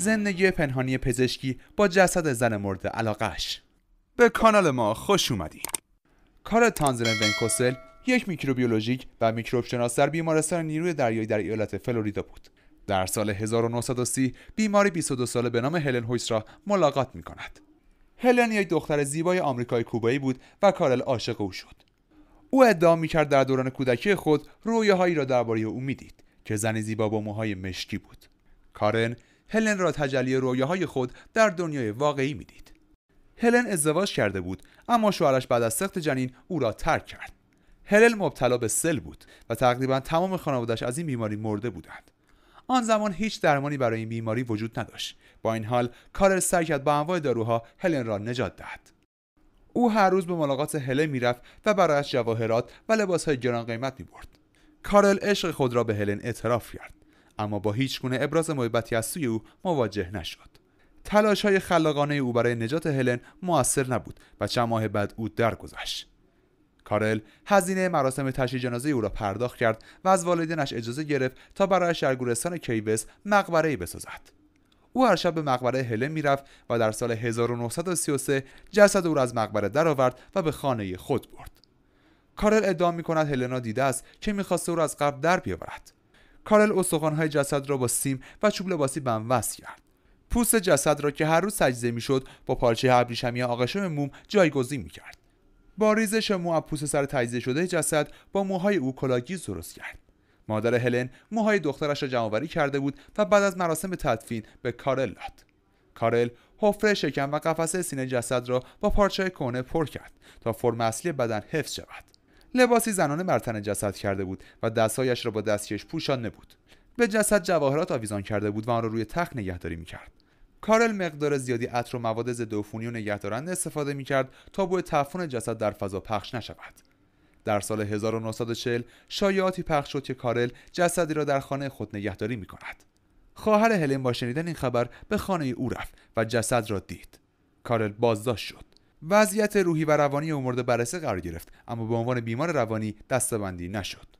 زندگی پنهانی پزشکی با جسد زن مورد علاقش به کانال ما خوش اومدید کار تانزلن ونکوسل یک میکروبیولوژیک و میکروب شناس در بیمارستان نیروی دریایی در ایالت فلوریدا بود در سال 1930 بیماری 22 ساله به نام هلن هویس را ملاقات می کند. هلن یک دختر زیبای آمریکای کوبایی بود و کارل عاشق او شد. او ادعا کرد در دوران کودکی خود رویاهایی را درباره او میدید که زنی زیبا با موهای مشکی بود. کارن هلن را تجلی رویاهای خود در دنیای واقعی میدید. هلن ازدواج کرده بود اما شوهرش بعد از سخت جنین او را ترک کرد. هلن مبتلا به سل بود و تقریبا تمام خانوادش از این بیماری مرده بودند. آن زمان هیچ درمانی برای این بیماری وجود نداشت. با این حال کارل سعی کرد با انواع داروها هلن را نجات دهد. او هر روز به ملاقات هلن میرفت و برایش جواهرات و لباسهای گران قیمت میبرد. کارل عشق خود را به هلن اعتراف کرد. اما با هیچ گونه ابراز محبتی از سوی او مواجه نشد تلاش های خلاقانه او برای نجات هلن موثر نبود و چند ماه بعد او درگذشت کارل هزینه مراسم تشییع جنازه او را پرداخت کرد و از والدینش اجازه گرفت تا برای شرگورستان کیوس ای بسازد او هر شب به مقبره هلن میرفت و در سال 1933 جسد او را از مقبره درآورد و به خانه خود برد کارل ادعا می کند هلنا دیده است که میخواسته او را از قبل در بیاورد کارل استخوانهای جسد را با سیم و چوب لباسی بم وصل کرد پوست جسد را که هر روز سجزه میشد با پارچه ابریشمی آقشم موم جایگزین میکرد با ریزش مو از پوست سر تجزیه شده جسد با موهای او کلاگیز درست کرد مادر هلن موهای دخترش را جمعآوری کرده بود و بعد از مراسم تدفین به کارل داد کارل حفره شکم و قفسه سینه جسد را با پارچه کونه پر کرد تا فرم اصلی بدن حفظ شود لباسی زنانه بر تن جسد کرده بود و دستهایش را با دستکش پوشانده بود به جسد جواهرات آویزان کرده بود و آن را روی تخت نگهداری میکرد کارل مقدار زیادی عطر و مواد ضد عفونی و نگهدارنده استفاده میکرد تا بو تفون جسد در فضا پخش نشود در سال 1940 شایعاتی پخش شد که کارل جسدی را در خانه خود نگهداری میکند خواهر هلن با شنیدن این خبر به خانه او رفت و جسد را دید کارل بازداشت شد وضعیت روحی و روانی او مورد بررسی قرار گرفت اما به عنوان بیمار روانی دستبندی نشد